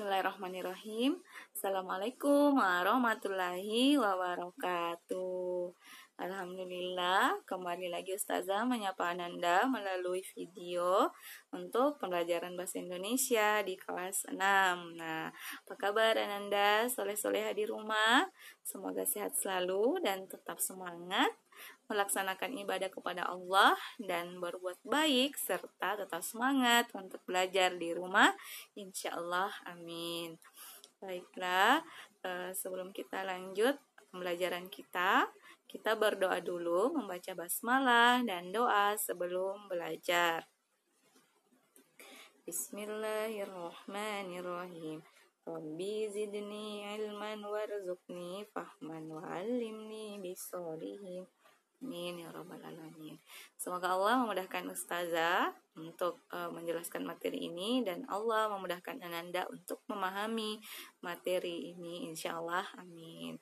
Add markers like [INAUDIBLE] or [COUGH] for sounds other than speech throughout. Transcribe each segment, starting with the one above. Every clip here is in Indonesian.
Bismillahirrahmanirrahim. Assalamualaikum warahmatullahi wabarakatuh. Alhamdulillah, kembali lagi Ustazah menyapa Anda melalui video untuk pembelajaran Bahasa Indonesia di kelas 6. Nah, apa kabar Anda? soleh soleh di rumah? Semoga sehat selalu dan tetap semangat melaksanakan ibadah kepada Allah dan berbuat baik serta tetap semangat untuk belajar di rumah insya Allah amin baiklah eh, sebelum kita lanjut pembelajaran kita kita berdoa dulu membaca basmalah dan doa sebelum belajar Bismillahirrahmanirrahim Rabbi zidni ilman warzuqni fahman wa'allimni bisolihim. Amin ya robbal alamin. Semoga Allah memudahkan ustazah untuk uh, menjelaskan materi ini dan Allah memudahkan ananda untuk memahami materi ini insya Allah. Amin.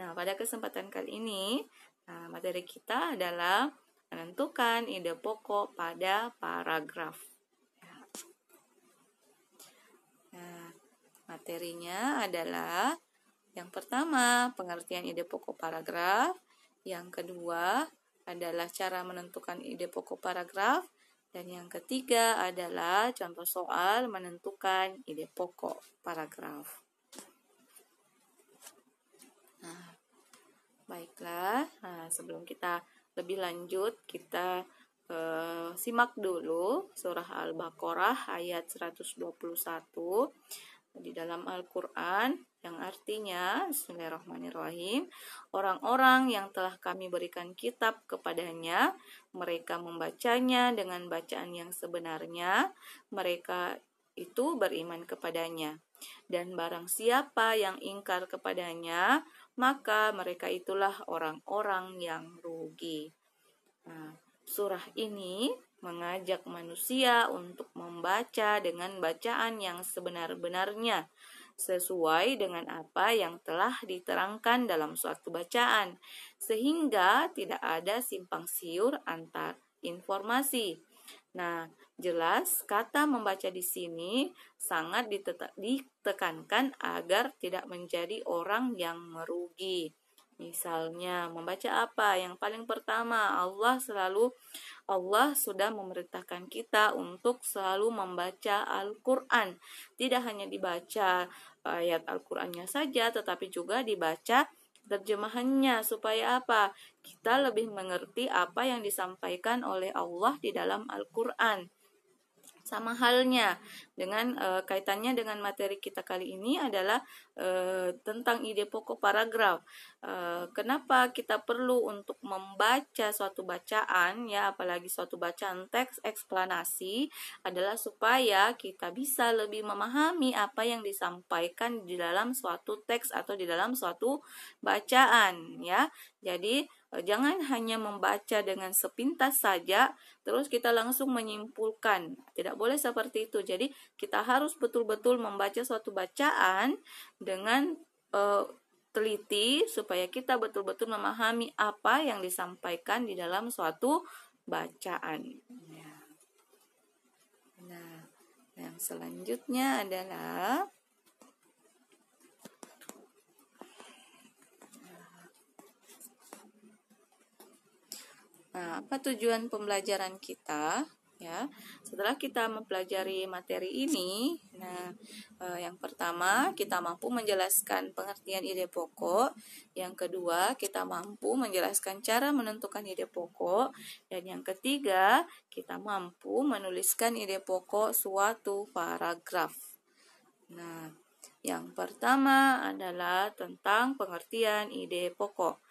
Nah pada kesempatan kali ini uh, materi kita adalah menentukan ide pokok pada paragraf. Ya. Nah, materinya adalah yang pertama pengertian ide pokok paragraf yang kedua adalah cara menentukan ide pokok paragraf. Dan yang ketiga adalah contoh soal menentukan ide pokok paragraf. Nah, baiklah, nah, sebelum kita lebih lanjut, kita eh, simak dulu surah Al-Baqarah ayat 121 di dalam Al-Quran yang artinya Bismillahirrahmanirrahim orang-orang yang telah kami berikan kitab kepadanya mereka membacanya dengan bacaan yang sebenarnya mereka itu beriman kepadanya dan barang siapa yang ingkar kepadanya maka mereka itulah orang-orang yang rugi nah, surah ini mengajak manusia untuk membaca dengan bacaan yang sebenar-benarnya sesuai dengan apa yang telah diterangkan dalam suatu bacaan, sehingga tidak ada simpang siur antar informasi. Nah, jelas kata membaca di sini sangat ditekankan agar tidak menjadi orang yang merugi. Misalnya membaca apa? Yang paling pertama, Allah selalu Allah sudah memerintahkan kita untuk selalu membaca Al-Qur'an. Tidak hanya dibaca eh, ayat Al-Qur'annya saja, tetapi juga dibaca terjemahannya supaya apa? Kita lebih mengerti apa yang disampaikan oleh Allah di dalam Al-Qur'an. Sama halnya dengan e, kaitannya dengan materi kita kali ini adalah e, tentang ide pokok paragraf. Eh, kenapa kita perlu untuk membaca suatu bacaan ya apalagi suatu bacaan teks eksplanasi adalah supaya kita bisa lebih memahami apa yang disampaikan di dalam suatu teks atau di dalam suatu bacaan ya. Jadi eh, jangan hanya membaca dengan sepintas saja terus kita langsung menyimpulkan. Tidak boleh seperti itu. Jadi kita harus betul-betul membaca suatu bacaan dengan eh, teliti supaya kita betul-betul memahami apa yang disampaikan di dalam suatu bacaan. Nah, yang selanjutnya adalah Nah, apa tujuan pembelajaran kita? ya. Setelah kita mempelajari materi ini, nah e, yang pertama kita mampu menjelaskan pengertian ide pokok, yang kedua kita mampu menjelaskan cara menentukan ide pokok, dan yang ketiga kita mampu menuliskan ide pokok suatu paragraf. Nah, yang pertama adalah tentang pengertian ide pokok.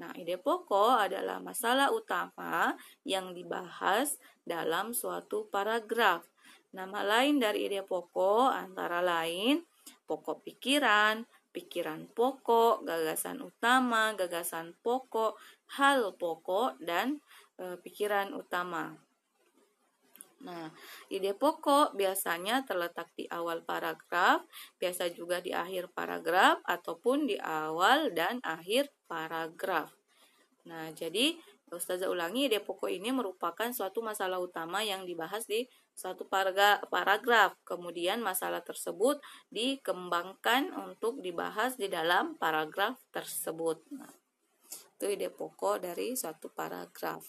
Nah, ide pokok adalah masalah utama yang dibahas dalam suatu paragraf. Nama lain dari ide pokok antara lain pokok pikiran, pikiran pokok, gagasan utama, gagasan pokok, hal pokok, dan e, pikiran utama. Nah, ide pokok biasanya terletak di awal paragraf, biasa juga di akhir paragraf, ataupun di awal dan akhir paragraf. Nah, jadi Ustazah ulangi, ide pokok ini merupakan suatu masalah utama yang dibahas di suatu paragraf. Kemudian masalah tersebut dikembangkan untuk dibahas di dalam paragraf tersebut. Nah, itu ide pokok dari suatu paragraf.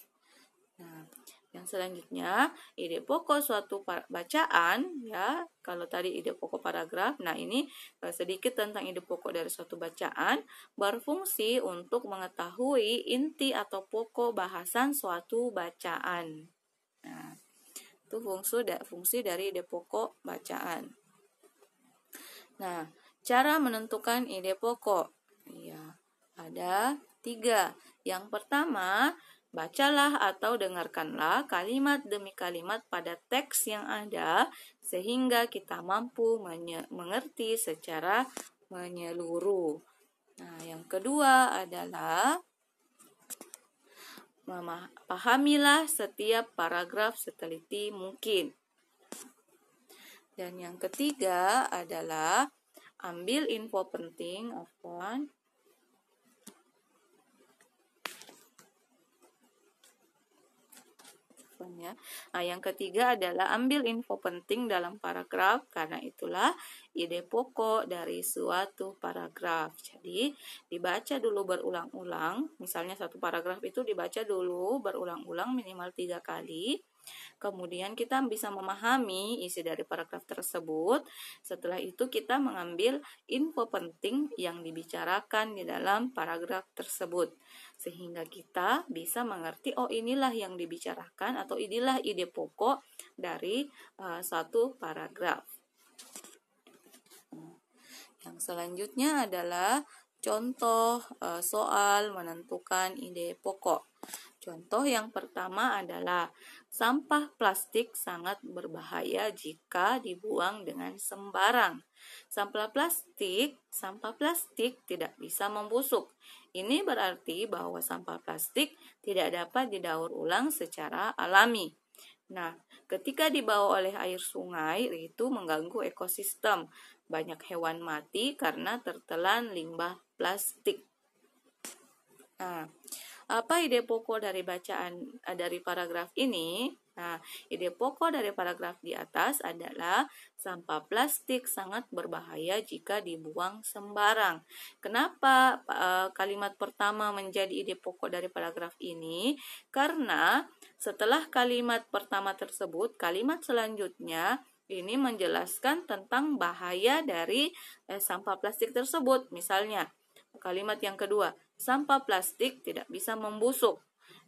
Nah, yang selanjutnya, ide pokok suatu bacaan ya. Kalau tadi ide pokok paragraf, nah ini eh, sedikit tentang ide pokok dari suatu bacaan berfungsi untuk mengetahui inti atau pokok bahasan suatu bacaan. Nah, itu fungsi fungsi dari ide pokok bacaan. Nah, cara menentukan ide pokok. Ya, ada tiga. Yang pertama, Bacalah atau dengarkanlah kalimat demi kalimat pada teks yang ada sehingga kita mampu mengerti secara menyeluruh. Nah, yang kedua adalah pahamilah setiap paragraf seteliti mungkin. Dan yang ketiga adalah ambil info penting, Afwan. jawabannya. Nah, yang ketiga adalah ambil info penting dalam paragraf karena itulah ide pokok dari suatu paragraf. Jadi, dibaca dulu berulang-ulang. Misalnya satu paragraf itu dibaca dulu berulang-ulang minimal tiga kali Kemudian kita bisa memahami isi dari paragraf tersebut. Setelah itu kita mengambil info penting yang dibicarakan di dalam paragraf tersebut. Sehingga kita bisa mengerti oh inilah yang dibicarakan atau inilah ide pokok dari uh, satu paragraf. Yang selanjutnya adalah contoh uh, soal menentukan ide pokok. Contoh yang pertama adalah sampah plastik sangat berbahaya jika dibuang dengan sembarang. Sampah plastik, sampah plastik tidak bisa membusuk. Ini berarti bahwa sampah plastik tidak dapat didaur ulang secara alami. Nah, ketika dibawa oleh air sungai itu mengganggu ekosistem. Banyak hewan mati karena tertelan limbah plastik. Nah, apa ide pokok dari bacaan eh, dari paragraf ini? Nah, ide pokok dari paragraf di atas adalah sampah plastik sangat berbahaya jika dibuang sembarang. Kenapa eh, kalimat pertama menjadi ide pokok dari paragraf ini? Karena setelah kalimat pertama tersebut, kalimat selanjutnya ini menjelaskan tentang bahaya dari eh, sampah plastik tersebut. Misalnya, kalimat yang kedua, sampah plastik tidak bisa membusuk.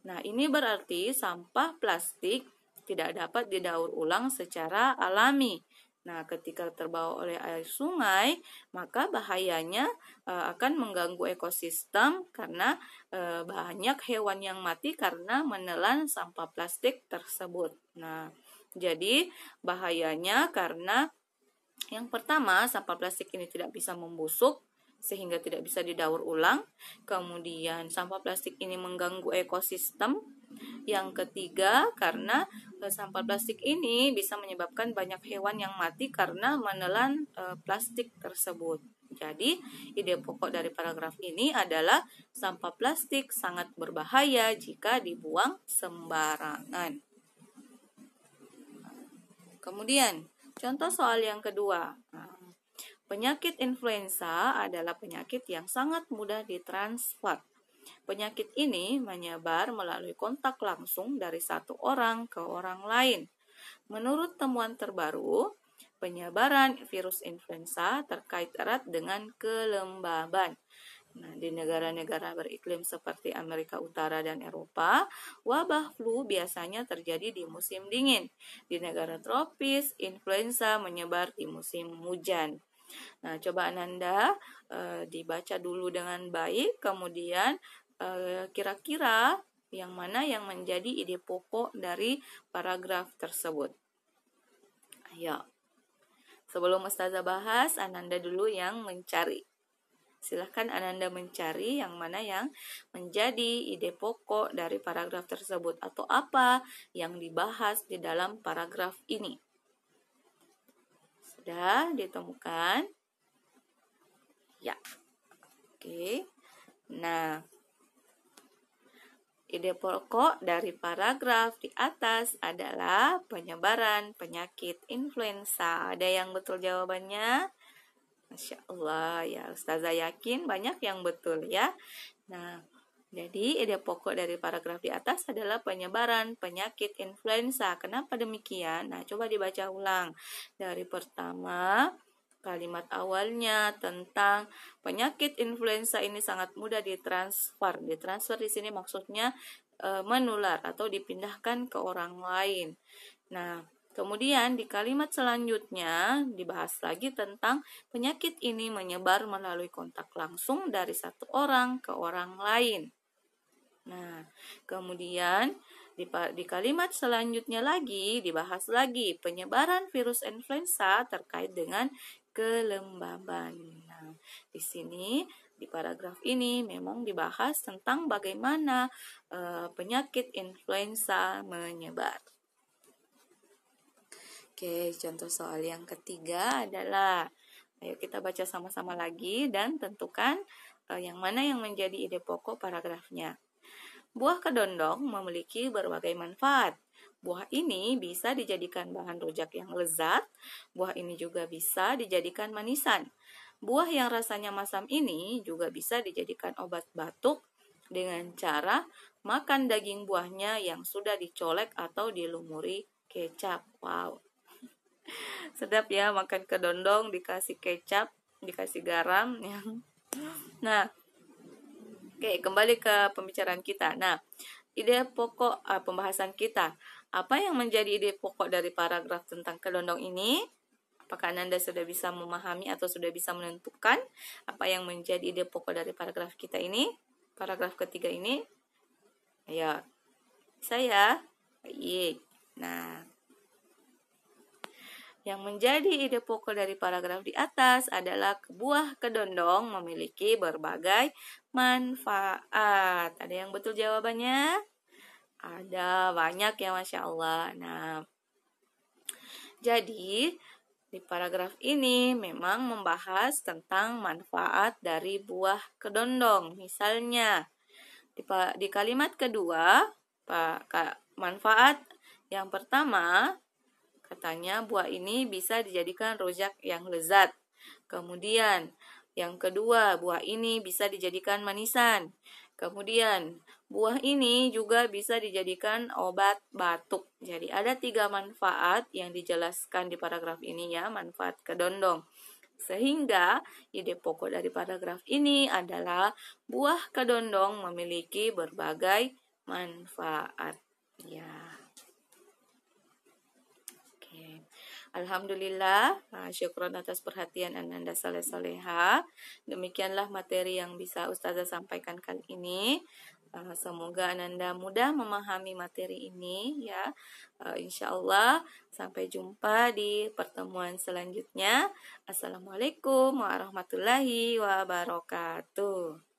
Nah, ini berarti sampah plastik tidak dapat didaur ulang secara alami. Nah, ketika terbawa oleh air sungai, maka bahayanya e, akan mengganggu ekosistem karena e, banyak hewan yang mati karena menelan sampah plastik tersebut. Nah, jadi bahayanya karena yang pertama, sampah plastik ini tidak bisa membusuk sehingga tidak bisa didaur ulang. Kemudian sampah plastik ini mengganggu ekosistem. Yang ketiga, karena eh, sampah plastik ini bisa menyebabkan banyak hewan yang mati karena menelan e, plastik tersebut. Jadi, ide pokok dari paragraf ini adalah sampah plastik sangat berbahaya jika dibuang sembarangan. Kemudian, contoh soal yang kedua. Nah, Penyakit influenza adalah penyakit yang sangat mudah ditransfer. Penyakit ini menyebar melalui kontak langsung dari satu orang ke orang lain. Menurut temuan terbaru, penyebaran virus influenza terkait erat dengan kelembaban. Nah, di negara-negara beriklim seperti Amerika Utara dan Eropa, wabah flu biasanya terjadi di musim dingin. Di negara tropis, influenza menyebar di musim hujan. Nah, coba Ananda e, eh, dibaca dulu dengan baik, kemudian eh, kira-kira e, yang mana yang menjadi ide pokok dari paragraf tersebut. Ayo. Sebelum Ustazah bahas, Ananda dulu yang mencari. Silahkan Ananda mencari yang mana yang menjadi ide pokok dari paragraf tersebut atau apa yang dibahas di dalam paragraf ini. Sudah ditemukan? Ya. Oke. Nah, ide pokok dari paragraf di atas adalah penyebaran penyakit influenza. Ada yang betul jawabannya? Masya Allah ya Ustazah yakin banyak yang betul ya. Nah, jadi, ide pokok dari paragraf di atas adalah penyebaran penyakit influenza. Kenapa demikian? Nah, coba dibaca ulang. Dari pertama, kalimat awalnya tentang penyakit influenza ini sangat mudah ditransfer. Ditransfer di sini maksudnya e, menular atau dipindahkan ke orang lain. Nah, Kemudian di kalimat selanjutnya dibahas lagi tentang penyakit ini menyebar melalui kontak langsung dari satu orang ke orang lain. Nah, kemudian di, di kalimat selanjutnya lagi dibahas lagi penyebaran virus influenza terkait dengan kelembaban. Nah, di sini di paragraf ini memang dibahas tentang bagaimana e, penyakit influenza menyebar. Oke, contoh soal yang ketiga adalah ayo kita baca sama-sama lagi dan tentukan e, yang mana yang menjadi ide pokok paragrafnya. Buah kedondong memiliki berbagai manfaat. Buah ini bisa dijadikan bahan rujak yang lezat. Buah ini juga bisa dijadikan manisan. Buah yang rasanya masam ini juga bisa dijadikan obat batuk dengan cara makan daging buahnya yang sudah dicolek atau dilumuri kecap. Wow. [LAUGHS] Sedap ya makan kedondong dikasih kecap, dikasih garam yang. Nah, Oke, kembali ke pembicaraan kita. Nah, ide pokok uh, pembahasan kita. Apa yang menjadi ide pokok dari paragraf tentang kelondong ini? Apakah Anda sudah bisa memahami atau sudah bisa menentukan apa yang menjadi ide pokok dari paragraf kita ini? Paragraf ketiga ini? Ya, saya. Baik. Iya. Nah, yang menjadi ide pokok dari paragraf di atas adalah buah kedondong memiliki berbagai manfaat. Ada yang betul jawabannya? Ada banyak ya Masya Allah. Nah, jadi di paragraf ini memang membahas tentang manfaat dari buah kedondong. Misalnya, di, di kalimat kedua, manfaat yang pertama Katanya buah ini bisa dijadikan rojak yang lezat. Kemudian, yang kedua, buah ini bisa dijadikan manisan. Kemudian, buah ini juga bisa dijadikan obat batuk. Jadi, ada tiga manfaat yang dijelaskan di paragraf ini ya, manfaat kedondong. Sehingga, ide pokok dari paragraf ini adalah buah kedondong memiliki berbagai manfaat. Ya. Alhamdulillah, ah, syukron atas perhatian Ananda Saleh saleha Demikianlah materi yang bisa Ustazah sampaikan kali ini. Ah, semoga Ananda mudah memahami materi ini ya. Ah, Insya Allah sampai jumpa di pertemuan selanjutnya. Assalamualaikum warahmatullahi wabarakatuh.